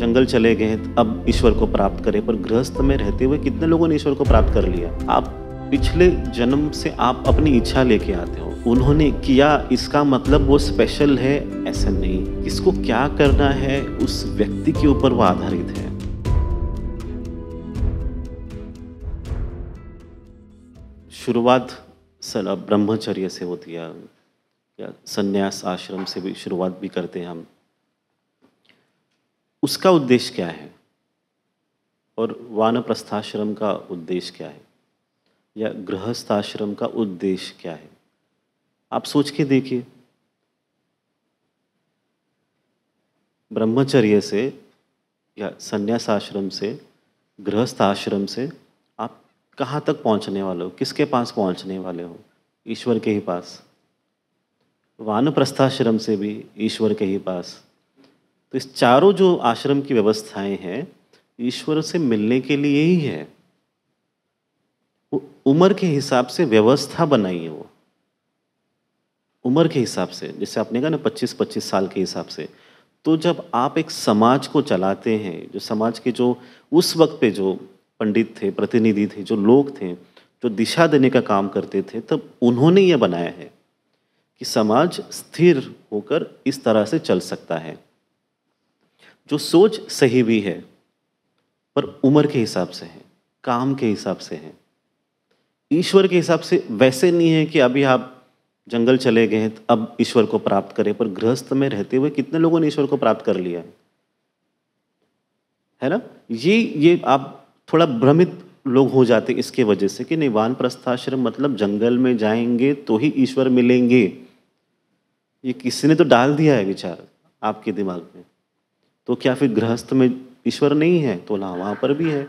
जंगल चले गए अब ईश्वर को प्राप्त करें पर गृहस्थ में रहते हुए कितने लोगों ने ईश्वर को प्राप्त कर लिया आप पिछले जन्म से आप अपनी इच्छा लेके आते हो उन्होंने किया इसका मतलब वो स्पेशल है ऐसा नहीं किसको क्या करना है उस व्यक्ति के ऊपर वो आधारित है शुरुआत ब्रह्मचर्य से होती है या संन्यास आश्रम से भी शुरुआत भी करते हैं हम उसका उद्देश्य क्या है और वानप्रस्थाश्रम का उद्देश्य क्या है या गृहस्थाश्रम का उद्देश्य क्या है आप सोच के देखिए ब्रह्मचर्य से या संन्यास आश्रम से गृहस्थ आश्रम से आप कहाँ तक पहुँचने वाले हो किसके पास पहुँचने वाले हो ईश्वर के ही पास वानप्रस्थाश्रम से भी ईश्वर के ही पास तो इस चारों जो आश्रम की व्यवस्थाएं हैं ईश्वर से मिलने के लिए ही है उम्र के हिसाब से व्यवस्था बनाई है वो उम्र के हिसाब से जैसे आपने कहा ना पच्चीस पच्चीस साल के हिसाब से तो जब आप एक समाज को चलाते हैं जो समाज के जो उस वक्त पे जो पंडित थे प्रतिनिधि थे जो लोग थे जो दिशा देने का काम करते थे तब उन्होंने ये बनाया है कि समाज स्थिर होकर इस तरह से चल सकता है जो सोच सही भी है पर उम्र के हिसाब से है काम के हिसाब से है ईश्वर के हिसाब से वैसे नहीं है कि अभी आप जंगल चले गए हैं अब ईश्वर को प्राप्त करें पर गृहस्थ में रहते हुए कितने लोगों ने ईश्वर को प्राप्त कर लिया है है ना ये ये आप थोड़ा भ्रमित लोग हो जाते इसके वजह से कि नहीं वान प्रस्थाश्रम मतलब जंगल में जाएंगे तो ही ईश्वर मिलेंगे ये किसी ने तो डाल दिया है विचार आपके दिमाग में तो क्या फिर गृहस्थ में ईश्वर नहीं है तो ना वहाँ पर भी है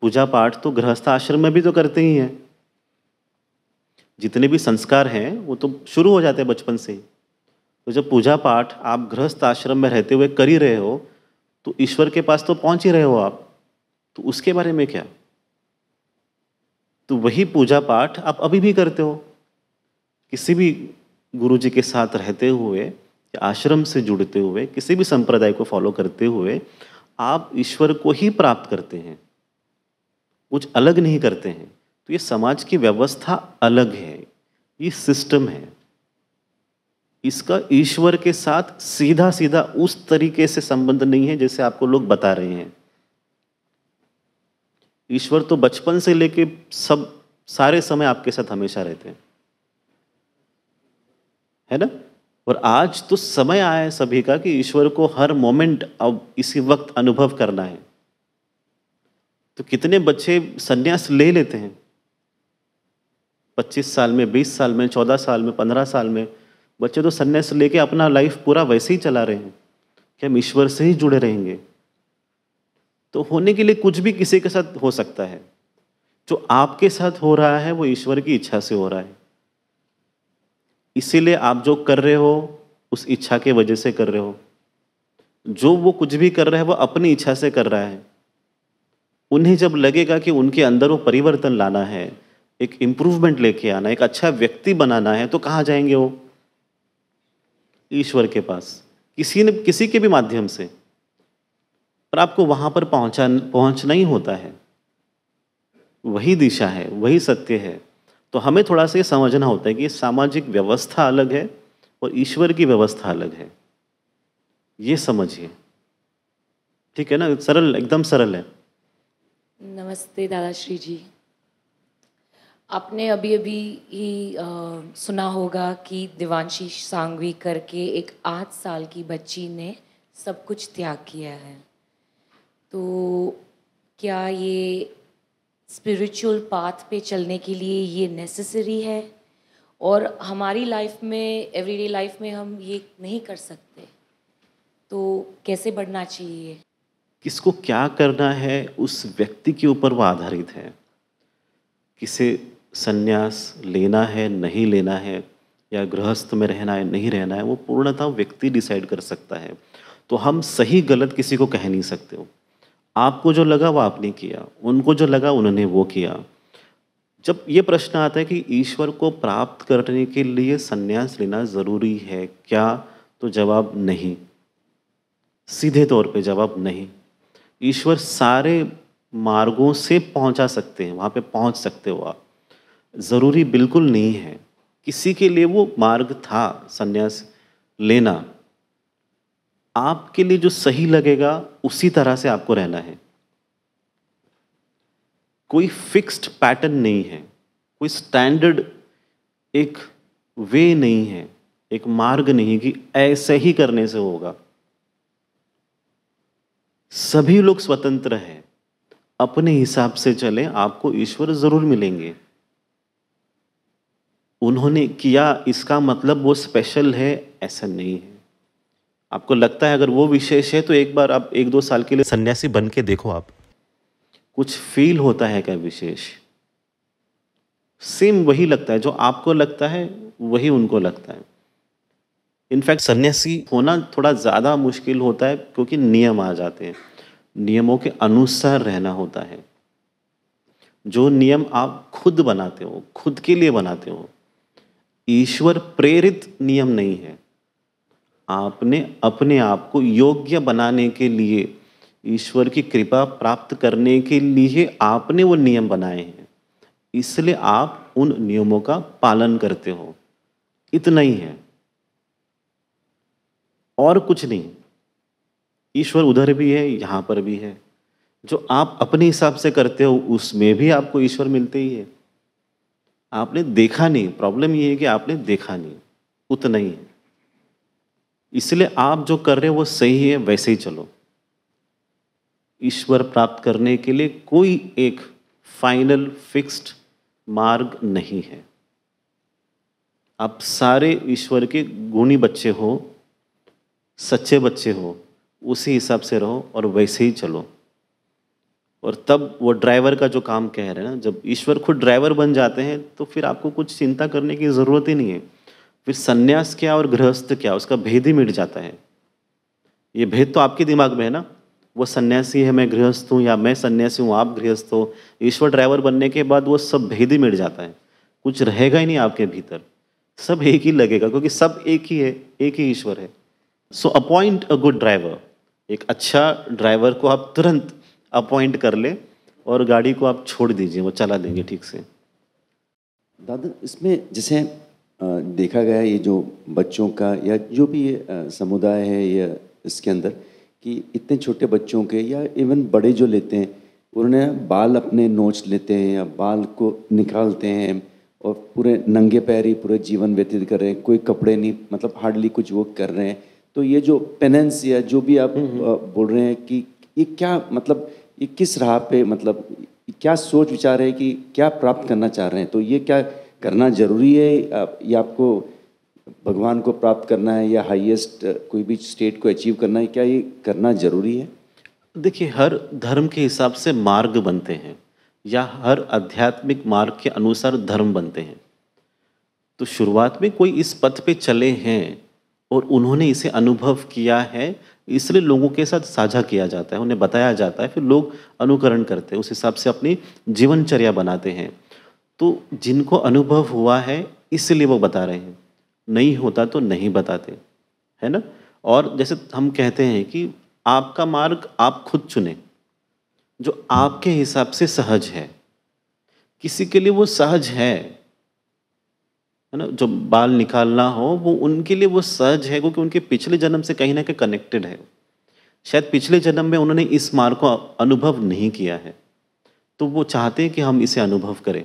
पूजा पाठ तो गृहस्थ आश्रम में भी तो करते ही हैं जितने भी संस्कार हैं वो तो शुरू हो जाते हैं बचपन से ही तो जब पूजा पाठ आप गृहस्थ आश्रम में रहते हुए कर ही रहे हो तो ईश्वर के पास तो पहुंच ही रहे हो आप तो उसके बारे में क्या तो वही पूजा पाठ आप अभी भी करते हो किसी भी गुरु जी के साथ रहते हुए आश्रम से जुड़ते हुए किसी भी संप्रदाय को फॉलो करते हुए आप ईश्वर को ही प्राप्त करते हैं कुछ अलग नहीं करते हैं तो ये समाज की व्यवस्था अलग है ये सिस्टम है इसका ईश्वर के साथ सीधा सीधा उस तरीके से संबंध नहीं है जैसे आपको लोग बता रहे हैं ईश्वर तो बचपन से लेके सब सारे समय आपके साथ हमेशा रहते हैं है ना और आज तो समय आया है सभी का कि ईश्वर को हर मोमेंट अब इसी वक्त अनुभव करना है तो कितने बच्चे संन्यास ले लेते हैं 25 साल में 20 साल में 14 साल में 15 साल में बच्चे तो संन्यास लेके अपना लाइफ पूरा वैसे ही चला रहे हैं कि हम ईश्वर से ही जुड़े रहेंगे तो होने के लिए कुछ भी किसी के साथ हो सकता है जो आपके साथ हो रहा है वो ईश्वर की इच्छा से हो रहा है इसीलिए आप जो कर रहे हो उस इच्छा के वजह से कर रहे हो जो वो कुछ भी कर रहा है वो अपनी इच्छा से कर रहा है उन्हें जब लगेगा कि उनके अंदर वो परिवर्तन लाना है एक इम्प्रूवमेंट लेके आना एक अच्छा व्यक्ति बनाना है तो कहाँ जाएंगे वो ईश्वर के पास किसी ने किसी के भी माध्यम से पर आपको वहाँ पर पहुँचा पहुँचना ही होता है वही दिशा है वही सत्य है तो हमें थोड़ा सा ये समझना होता है कि सामाजिक व्यवस्था अलग है और ईश्वर की व्यवस्था अलग है ये समझिए ठीक है ना सरल एकदम सरल है नमस्ते दादाश्री जी आपने अभी अभी ही आ, सुना होगा कि दिवानशी सांगवी करके एक आठ साल की बच्ची ने सब कुछ त्याग किया है तो क्या ये स्पिरिचुअल पाथ पे चलने के लिए ये नेसेसरी है और हमारी लाइफ में एवरीडे लाइफ में हम ये नहीं कर सकते तो कैसे बढ़ना चाहिए किसको क्या करना है उस व्यक्ति के ऊपर वो आधारित है किसे संन्यास लेना है नहीं लेना है या गृहस्थ में रहना है नहीं रहना है वो पूर्णतः व्यक्ति डिसाइड कर सकता है तो हम सही गलत किसी को कह नहीं सकते हो आपको जो लगा वो आपने किया उनको जो लगा उन्होंने वो किया जब ये प्रश्न आता है कि ईश्वर को प्राप्त करने के लिए संन्यास लेना ज़रूरी है क्या तो जवाब नहीं सीधे तौर पे जवाब नहीं ईश्वर सारे मार्गों से पहुंचा सकते हैं वहाँ पे पहुंच सकते हो आप ज़रूरी बिल्कुल नहीं है किसी के लिए वो मार्ग था संन्यास लेना आपके लिए जो सही लगेगा उसी तरह से आपको रहना है कोई फिक्स्ड पैटर्न नहीं है कोई स्टैंडर्ड एक वे नहीं है एक मार्ग नहीं कि ऐसे ही करने से होगा सभी लोग स्वतंत्र हैं अपने हिसाब से चले आपको ईश्वर जरूर मिलेंगे उन्होंने किया इसका मतलब वो स्पेशल है ऐसा नहीं है आपको लगता है अगर वो विशेष है तो एक बार आप एक दो साल के लिए सन्यासी बन के देखो आप कुछ फील होता है क्या विशेष सेम वही लगता है जो आपको लगता है वही उनको लगता है इनफैक्ट सन्यासी होना थोड़ा ज़्यादा मुश्किल होता है क्योंकि नियम आ जाते हैं नियमों के अनुसार रहना होता है जो नियम आप खुद बनाते हो खुद के लिए बनाते हो ईश्वर प्रेरित नियम नहीं है आपने अपने आप को योग्य बनाने के लिए ईश्वर की कृपा प्राप्त करने के लिए आपने वो नियम बनाए हैं इसलिए आप उन नियमों का पालन करते हो इतना ही है और कुछ नहीं ईश्वर उधर भी है यहाँ पर भी है जो आप अपने हिसाब से करते हो उसमें भी आपको ईश्वर मिलते ही है आपने देखा नहीं प्रॉब्लम ये है कि आपने देखा नहीं उतना ही है इसलिए आप जो कर रहे हो वो सही है वैसे ही चलो ईश्वर प्राप्त करने के लिए कोई एक फाइनल फिक्स्ड मार्ग नहीं है आप सारे ईश्वर के गुणी बच्चे हो सच्चे बच्चे हो उसी हिसाब से रहो और वैसे ही चलो और तब वो ड्राइवर का जो काम कह रहे हैं ना जब ईश्वर खुद ड्राइवर बन जाते हैं तो फिर आपको कुछ चिंता करने की ज़रूरत ही नहीं है फिर सन्यास क्या और गृहस्थ क्या उसका भेद ही मिट जाता है ये भेद तो आपके दिमाग में है ना वो सन्यासी है मैं गृहस्थ हूँ या मैं सन्यासी हूँ आप गृहस्थ हो ईश्वर ड्राइवर बनने के बाद वो सब भेद ही मिट जाता है कुछ रहेगा ही नहीं आपके भीतर सब एक ही लगेगा क्योंकि सब एक ही है एक ही ईश्वर है so appoint a good driver एक अच्छा ड्राइवर को आप तुरंत अपॉइंट कर ले और गाड़ी को आप छोड़ दीजिए वो चला देंगे ठीक से दादा इसमें जैसे देखा गया ये जो बच्चों का या जो भी ये समुदाय है या इसके अंदर कि इतने छोटे बच्चों के या इवन बड़े जो लेते हैं उन्होंने बाल अपने नोच लेते हैं या बाल को निकालते हैं और पूरे नंगे पैर ही पूरे जीवन व्यतीत कर रहे हैं कोई कपड़े नहीं मतलब हार्डली कुछ वो कर रहे हैं तो ये जो पेनेंस या जो भी आप हम्म, हम्म। बोल रहे हैं कि ये क्या मतलब ये किस राह पे मतलब क्या सोच विचार है कि क्या प्राप्त करना चाह रहे हैं तो ये क्या करना ज़रूरी है या आपको भगवान को प्राप्त करना है या हाईएस्ट कोई भी स्टेट को अचीव करना है क्या ये करना ज़रूरी है देखिए हर धर्म के हिसाब से मार्ग बनते हैं या हर आध्यात्मिक मार्ग के अनुसार धर्म बनते हैं तो शुरुआत में कोई इस पथ पे चले हैं और उन्होंने इसे अनुभव किया है इसलिए लोगों के साथ साझा किया जाता है उन्हें बताया जाता है फिर लोग अनुकरण करते हैं उस हिसाब से अपनी जीवनचर्या बनाते हैं तो जिनको अनुभव हुआ है इसलिए वो बता रहे हैं नहीं होता तो नहीं बताते है ना और जैसे हम कहते हैं कि आपका मार्ग आप खुद चुने जो आपके हिसाब से सहज है किसी के लिए वो सहज है है ना जो बाल निकालना हो वो उनके लिए वो सहज है क्योंकि उनके पिछले जन्म से कहीं ना कहीं कनेक्टेड है शायद पिछले जन्म में उन्होंने इस मार्ग को अनुभव नहीं किया है तो वो चाहते हैं कि हम इसे अनुभव करें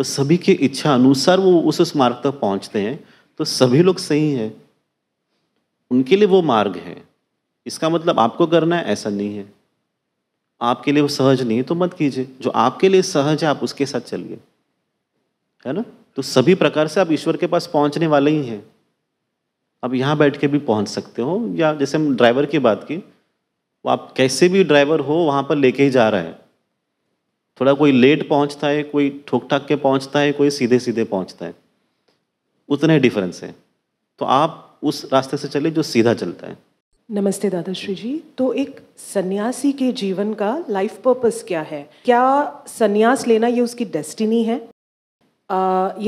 तो सभी के इच्छा अनुसार वो उस उस मार्ग तक पहुंचते हैं तो सभी लोग सही हैं उनके लिए वो मार्ग है इसका मतलब आपको करना है ऐसा नहीं है आपके लिए वो सहज नहीं है तो मत कीजिए जो आपके लिए सहज है आप उसके साथ चलिए है ना तो सभी प्रकार से आप ईश्वर के पास पहुंचने वाले ही हैं आप यहाँ बैठ के भी पहुंच सकते हो या जैसे हम ड्राइवर की बात की वो आप कैसे भी ड्राइवर हो वहाँ पर लेके ही जा रहा है थोड़ा कोई लेट पहुंचता है कोई ठोक ठाक के पहुंचता है कोई सीधे सीधे पहुंचता है उतने डिफरेंस है तो आप उस रास्ते से चले जो सीधा चलता है नमस्ते दादाश्री जी तो एक सन्यासी के जीवन का लाइफ पर्पस क्या है क्या सन्यास लेना ये उसकी डेस्टिनी है आ,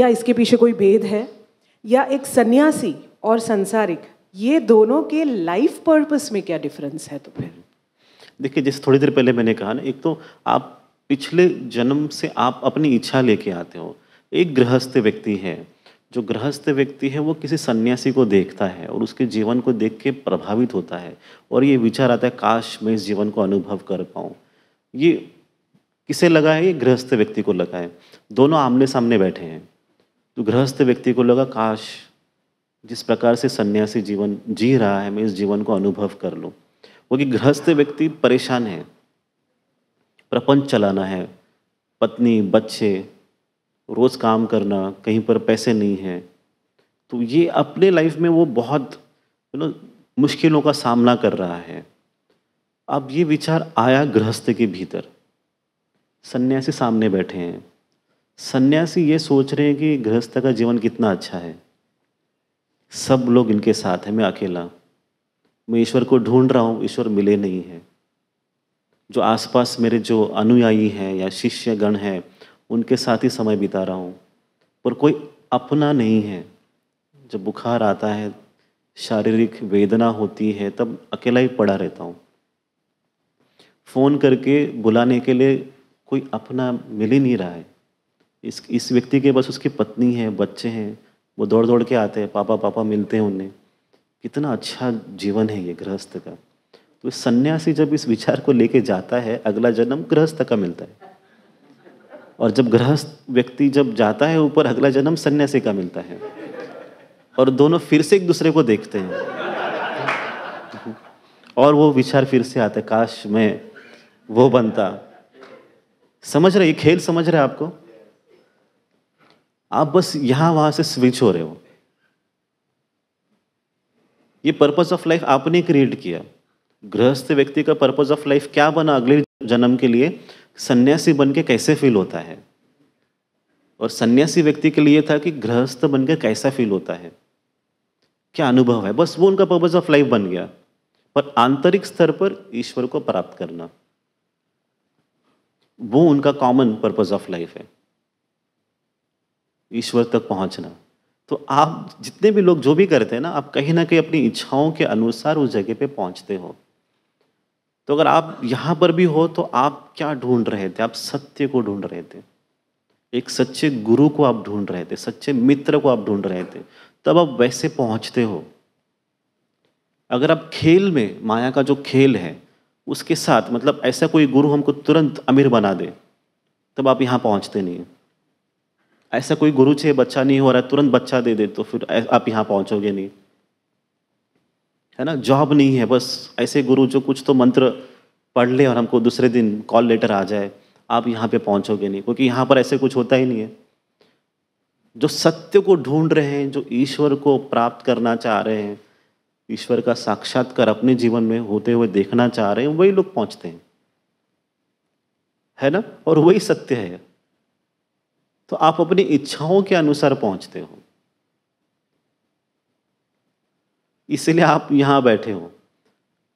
या इसके पीछे कोई भेद है या एक सन्यासी और संसारिक ये दोनों के लाइफ पर्पस में क्या डिफरेंस है तो फिर देखिए जैसे थोड़ी देर पहले मैंने कहा ना एक तो आप पिछले जन्म से आप अपनी इच्छा लेके आते हो एक गृहस्थ व्यक्ति है जो गृहस्थ व्यक्ति है वो किसी सन्यासी को देखता है और उसके जीवन को देख के प्रभावित होता है और ये विचार आता है काश मैं इस जीवन को अनुभव कर पाऊँ ये किसे लगा है ये गृहस्थ व्यक्ति को लगा है दोनों आमने सामने बैठे हैं तो गृहस्थ व्यक्ति को लगा काश जिस प्रकार से सन्यासी जीवन जी रहा है मैं इस जीवन को अनुभव कर लूँ वो कि गृहस्थ व्यक्ति परेशान है प्रपंच चलाना है पत्नी बच्चे रोज़ काम करना कहीं पर पैसे नहीं हैं तो ये अपने लाइफ में वो बहुत यू नो मुश्किलों का सामना कर रहा है अब ये विचार आया गृहस्थ के भीतर सन्यासी सामने बैठे हैं सन्यासी ये सोच रहे हैं कि गृहस्थ का जीवन कितना अच्छा है सब लोग इनके साथ हैं मैं अकेला मैं ईश्वर को ढूंढ रहा हूँ ईश्वर मिले नहीं हैं जो आसपास मेरे जो अनुयायी हैं या शिष्यगण हैं उनके साथ ही समय बिता रहा हूँ पर कोई अपना नहीं है जब बुखार आता है शारीरिक वेदना होती है तब अकेला ही पड़ा रहता हूँ फ़ोन करके बुलाने के लिए कोई अपना मिल ही नहीं रहा है इस इस व्यक्ति के बस उसकी पत्नी है बच्चे हैं वो दौड़ दौड़ के आते हैं पापा पापा मिलते हैं उन्हें कितना अच्छा जीवन है ये गृहस्थ का तो सन्यासी जब इस विचार को लेके जाता है अगला जन्म गृहस्थ का मिलता है और जब गृहस्थ व्यक्ति जब जाता है ऊपर अगला जन्म सन्यासी का मिलता है और दोनों फिर से एक दूसरे को देखते हैं और वो विचार फिर से आता है काश में वो बनता समझ रहे ये खेल समझ रहे आपको आप बस यहां वहां से स्विच हो रहे हो ये पर्पस ऑफ लाइफ आपने क्रिएट किया गृहस्थ व्यक्ति का पर्पज ऑफ लाइफ क्या बना अगले जन्म के लिए सन्यासी बन के कैसे फील होता है और सन्यासी व्यक्ति के लिए था कि गृहस्थ बनकर कैसा फील होता है क्या अनुभव है बस वो उनका पर्पज ऑफ लाइफ बन गया पर आंतरिक स्तर पर ईश्वर को प्राप्त करना वो उनका कॉमन पर्पज ऑफ लाइफ है ईश्वर तक पहुंचना तो आप जितने भी लोग जो भी करते हैं ना आप कहीं ना कहीं अपनी इच्छाओं के अनुसार उस जगह पे पहुंचते हो तो अगर आप यहाँ पर भी हो तो आप क्या ढूंढ रहे थे आप सत्य को ढूंढ रहे थे एक सच्चे गुरु को आप ढूंढ रहे थे सच्चे मित्र को आप ढूंढ रहे थे तब आप वैसे पहुँचते हो अगर आप खेल में माया का जो खेल है उसके साथ मतलब ऐसा कोई गुरु हमको तुरंत अमीर बना दे तब आप यहाँ पहुँचते नहीं ऐसा कोई गुरु छे बच्चा नहीं हो रहा तुरंत बच्चा दे दे तो फिर आप यहाँ पहुँचोगे नहीं है ना जॉब नहीं है बस ऐसे गुरु जो कुछ तो मंत्र पढ़ ले और हमको दूसरे दिन कॉल लेटर आ जाए आप यहाँ पे पहुँचोगे नहीं क्योंकि यहाँ पर ऐसे कुछ होता ही नहीं है जो सत्य को ढूंढ रहे हैं जो ईश्वर को प्राप्त करना चाह रहे हैं ईश्वर का साक्षात्कार अपने जीवन में होते हुए देखना चाह रहे हैं वही लोग पहुंचते हैं है ना और वही सत्य है तो आप अपनी इच्छाओं के अनुसार पहुंचते हो इसलिए आप यहाँ बैठे हो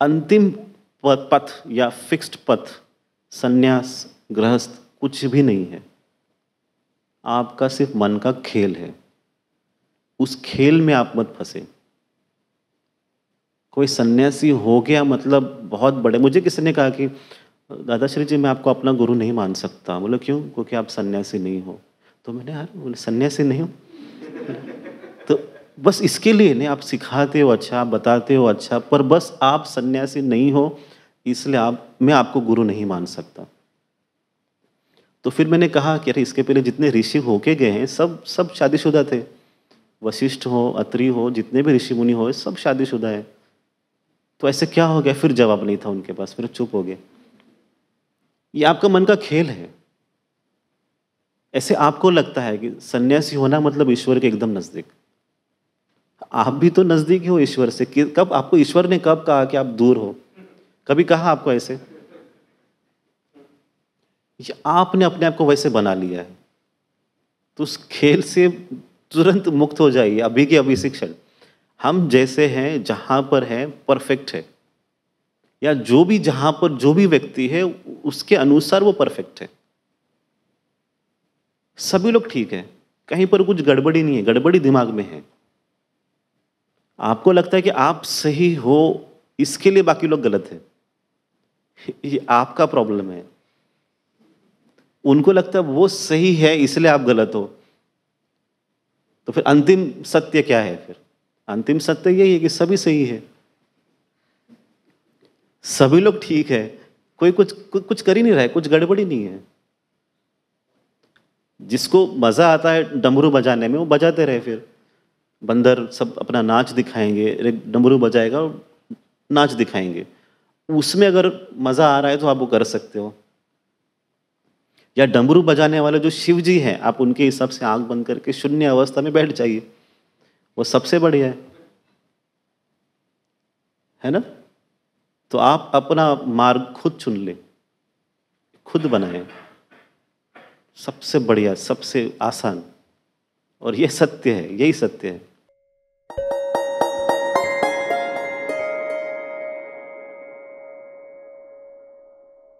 अंतिम पथ या फिक्स्ड पथ संन्यास गृहस्थ कुछ भी नहीं है आपका सिर्फ मन का खेल है उस खेल में आप मत फंसे कोई सन्यासी हो गया मतलब बहुत बड़े मुझे किसी ने कहा कि दादाश्री जी मैं आपको अपना गुरु नहीं मान सकता बोले क्यों क्योंकि आप सन्यासी नहीं हो तो मैंने यार बोले सन्यासी नहीं हूँ बस इसके लिए नहीं आप सिखाते हो अच्छा आप बताते हो अच्छा पर बस आप सन्यासी नहीं हो इसलिए आप मैं आपको गुरु नहीं मान सकता तो फिर मैंने कहा कि अरे इसके पहले जितने ऋषि होके गए हैं सब सब शादीशुदा थे वशिष्ठ हो अत्री हो जितने भी ऋषि मुनि हो सब शादीशुदा है तो ऐसे क्या हो गया फिर जवाब नहीं था उनके पास फिर चुप हो गए ये आपका मन का खेल है ऐसे आपको लगता है कि सन्यासी होना मतलब ईश्वर के एकदम नज़दीक आप भी तो नज़दीक हो ईश्वर से कब आपको ईश्वर ने कब कहा कि आप दूर हो कभी कहा आपको ऐसे आपने अपने आप को वैसे बना लिया है तो उस खेल से तुरंत मुक्त हो जाइए अभी के अभी शिक्षण हम जैसे हैं जहां पर हैं परफेक्ट है या जो भी जहां पर जो भी व्यक्ति है उसके अनुसार वो परफेक्ट है सभी लोग ठीक है कहीं पर कुछ गड़बड़ी नहीं है गड़बड़ी दिमाग में है आपको लगता है कि आप सही हो इसके लिए बाकी लोग गलत है ये आपका प्रॉब्लम है उनको लगता है वो सही है इसलिए आप गलत हो तो फिर अंतिम सत्य क्या है फिर अंतिम सत्य यही है कि सभी सही है सभी लोग ठीक है कोई कुछ कुछ कर ही नहीं रहा है कुछ गड़बड़ी नहीं है जिसको मज़ा आता है डमरू बजाने में वो बजाते रहे फिर बंदर सब अपना नाच दिखाएंगे डमरू बजाएगा और नाच दिखाएंगे उसमें अगर मज़ा आ रहा है तो आप वो कर सकते हो या डमरू बजाने वाले जो शिव जी हैं आप उनके हिसाब से आंख बंद करके शून्य अवस्था में बैठ जाइए वो सबसे बढ़िया है है ना तो आप अपना मार्ग खुद चुन लें खुद बनाए सबसे बढ़िया सबसे आसान और ये सत्य है यही सत्य है